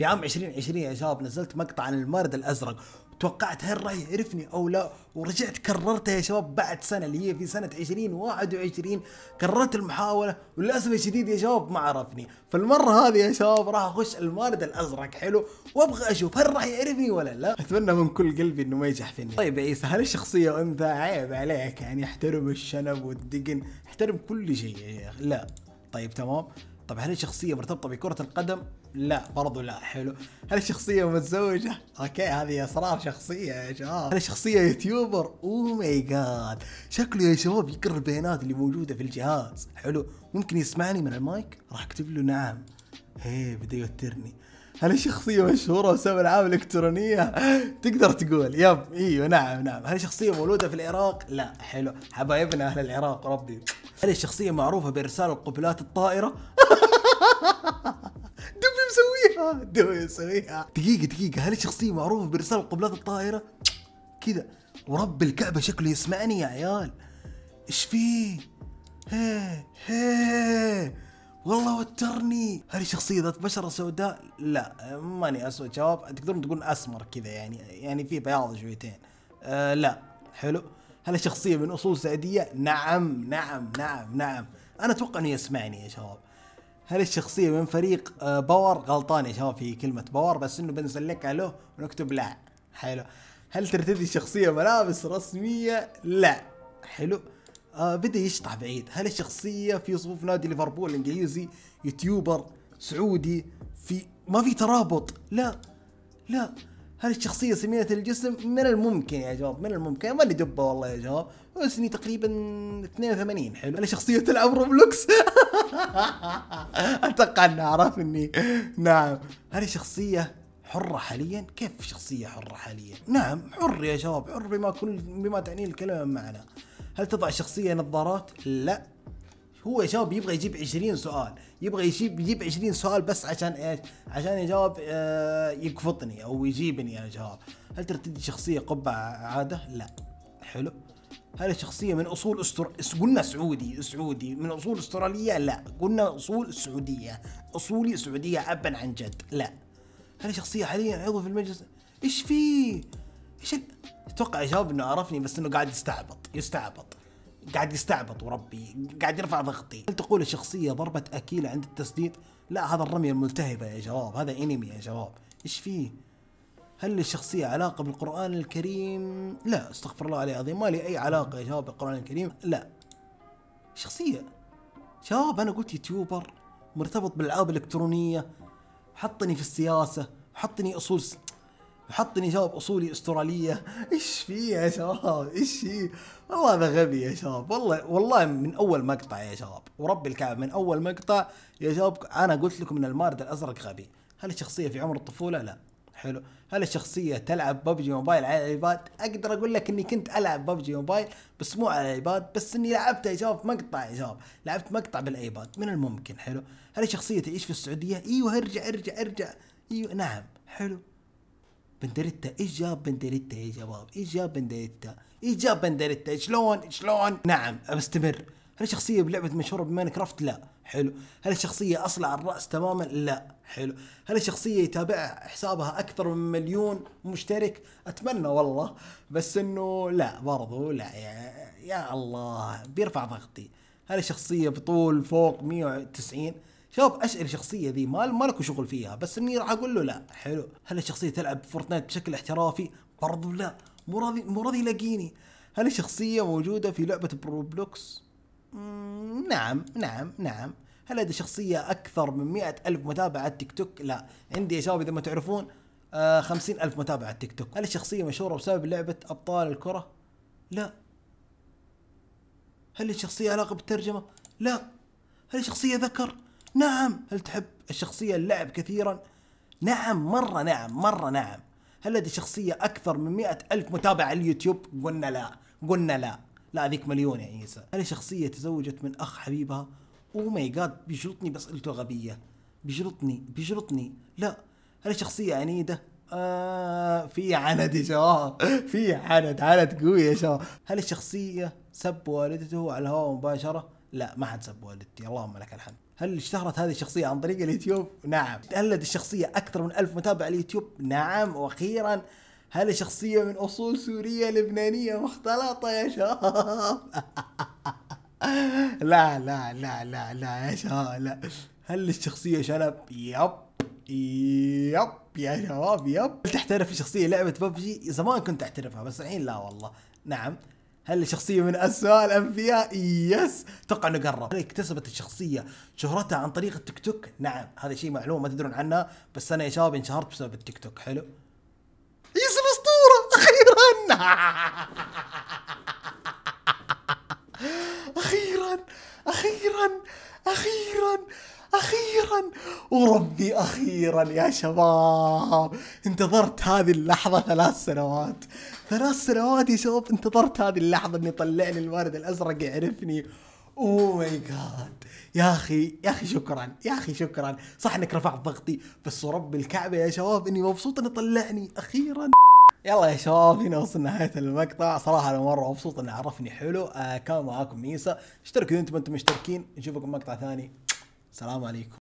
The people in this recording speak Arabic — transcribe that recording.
في عام 2020 يا شباب نزلت مقطع عن المارد الازرق توقعت هل راح يعرفني او لا ورجعت كررتها يا شباب بعد سنه اللي هي في سنه 2021 كررت المحاوله وللاسف الشديد يا شباب ما عرفني فالمره هذه يا شباب راح اخش المارد الازرق حلو وابغى اشوف هل راح يعرفني ولا لا اتمنى من كل قلبي انه ما يجح فيني طيب يا عيسى هل الشخصيه انثى عيب عليك يعني احترم الشنب والدقن احترم كل شيء يا شيخ لا طيب تمام طب هل الشخصيه مرتبطه بكره القدم لا برضو لا حلو هل الشخصيه متزوجه اوكي هذه اسرار شخصيه يا شباب هل الشخصيه يوتيوبر او ماي جاد شكله يا شباب يقرا البيانات اللي موجوده في الجهاز حلو ممكن يسمعني من المايك راح اكتب له نعم هي بدا يوترني هل شخصية مشهورة وسبب العاب الكترونية؟ تقدر تقول يب ايوه نعم نعم، هل شخصية مولودة في العراق؟ لا حلو، حبايبنا اهل العراق ربي. هل الشخصية معروفة بارسال القبلات الطائرة؟ دوبي مسويها، دبي مسويها. دبي مسويها دقيقة، هل الشخصية معروفة بارسال القبلات الطائرة؟ كذا ورب الكعبة شكله يسمعني يا عيال. ايش فيه؟ هيه هيه والله وترني هذه شخصية ذات بشرة سوداء لا ماني اسود شباب تقدرون تقولون اسمر كذا يعني يعني في بياض شويتين أه لا حلو هل شخصية من اصول سعودية نعم نعم نعم نعم انا اتوقع انه يسمعني يا شباب هل الشخصية من فريق أه، باور غلطان يا شباب في كلمة باور بس انه بنسلكها له ونكتب لا حلو هل ترتدي الشخصية ملابس رسمية لا حلو آه بدا يشطح بعيد هل الشخصية في صفوف نادي ليفربول الانجليزي يوتيوبر سعودي في ما في ترابط لا لا هل الشخصية سمينة الجسم من الممكن يا جواب من الممكن ما اللي دبه والله يا شباب وزني تقريبا 82 حلو هل شخصية تلعب روبلوكس اتوقع انه عرف اني نعم هل الشخصية حرة حاليا؟ كيف شخصية حرة حاليا؟ نعم حر يا شباب حر بما كل بما تعنيه الكلمة معنا هل تضع شخصية نظارات؟ لا هو يا شباب يبغى يجيب 20 سؤال يبغى يجيب يجيب 20 سؤال بس عشان ايش عشان يجاوب آه يقفطني او يجيبني انا جواب هل ترتدي شخصيه قبعه عاده لا حلو هل الشخصيه من اصول استر قلنا سعودي سعودي من اصول استراليه لا قلنا اصول سعوديه اصولي سعوديه ابا عن جد لا هل الشخصيه حاليا عضو في المجلس ايش فيه ايش اتوقع يا شباب انه عرفني بس انه قاعد يستعبط يستعبط قاعد يستعبط وربي قاعد يرفع ضغطي هل تقول الشخصية ضربة أكيلة عند التسديد؟ لا هذا الرمية الملتهبة يا شباب هذا انمي يا شباب ايش فيه؟ هل للشخصية علاقة بالقرآن الكريم؟ لا استغفر الله عليه العظيم ما لي أي علاقة يا شباب بالقرآن الكريم لا شخصية شباب أنا قلت يوتيوبر مرتبط بالألعاب الإلكترونية حطني في السياسة حطني أصول س... وحطني شباب اصولي استراليه ايش في يا شباب ايش في والله هذا غبي يا شباب والله والله من اول مقطع يا شباب ورب الكعبه من اول مقطع يا شباب انا قلت لكم ان المارد الازرق غبي هل الشخصيه في عمر الطفوله لا حلو هل الشخصيه تلعب ببجي موبايل على الايباد اقدر اقول لك اني كنت العب ببجي موبايل بس مو على الايباد بس اني لعبتها يا شباب مقطع يا شباب لعبت مقطع بالايباد من الممكن حلو هل الشخصيه تعيش في السعوديه ايوه ارجع ارجع ارجع ايوه نعم حلو بندريتا ايش جاب بندريتا يا شباب؟ ايش جاب بندريتا؟ ايش جاب بندريتا؟ شلون؟ شلون؟ نعم بستمر هل الشخصية بلعبة مشهورة كرافت؟ لا حلو هل الشخصية أصلع الرأس تماما؟ لا حلو هل الشخصية يتابع حسابها أكثر من مليون مشترك؟ أتمنى والله بس إنه لا برضو لا يا, يا الله بيرفع ضغطي هل الشخصية بطول فوق 190 شباب اشعر الشخصيه ذي مال ما لكم شغل فيها بس اني راح اقول له لا حلو هل الشخصيه تلعب فورتنايت بشكل احترافي برضو لا مو راضي مو راضي يلاقيني هل الشخصيه موجوده في لعبه بروبلوكس نعم نعم نعم هل هذه الشخصيه أكثر من مئة ألف متابعة على تيك توك؟ لا عندي يا شباب إذا ما تعرفون آه خمسين ألف متابعة على تيك توك هل الشخصية مشهورة بسبب لعبة أبطال الكرة؟ لا هل الشخصية علاقة بالترجمة؟ لا هل الشخصية ذكر؟ نعم هل تحب الشخصية اللعب كثيرا؟ نعم مرة نعم مرة نعم هل لدي شخصية أكثر من مئة ألف متابع على اليوتيوب؟ قلنا لا قلنا لا لا ذيك مليون يا يعني عيسى هل شخصية تزوجت من أخ حبيبها؟ أو oh ماي جاد بيجلطني بأسئلته غبية بيجلطني بيجلطني لا هل شخصية عنيدة؟ آه في عند يا شباب في عند عند قوي يا شباب هل الشخصية سب والدته على الهواء مباشرة؟ لا ما حد سب والدتي اللهم لك الحمد هل اشتهرت هذه الشخصية عن طريق اليوتيوب؟ نعم هل الشخصية أكثر من ألف متابع على اليوتيوب؟ نعم وأخيرا هل الشخصية من أصول سورية لبنانية مختلطة يا شباب؟ لا لا لا لا لا يا شباب لا هل الشخصية شنب؟ يب يب يا شباب يب هل تحترف شخصية لعبة ببجي؟ زمان كنت أحترفها بس الحين لا والله نعم هل الشخصية من أسوأ الأنبياء؟ يس توقع أنه قرب هل اكتسبت الشخصية شهرتها عن طريق التيك توك؟ نعم هذا شيء معلومة ما تدرون عنها بس أنا يا شباب انشهرت بسبب التيك توك حلو؟ يس الأسطورة أخيرا وربي اخيرا يا شباب انتظرت هذه اللحظه ثلاث سنوات ثلاث سنوات يا شباب انتظرت هذه اللحظه اني طلع لي الورد الازرق يعرفني اوه ماي جاد يا اخي يا اخي شكرا يا اخي شكرا صح انك رفعت ضغطي بس ورب الكعبه يا شباب اني مبسوط اني طلعني اخيرا يلا يا شباب هنا وصلنا نهاية المقطع صراحة أنا مرة مبسوط إنه عرفني حلو آه كان معاكم ميسا اشتركوا إذا أنتم أنتم مشتركين نشوفكم مقطع ثاني سلام عليكم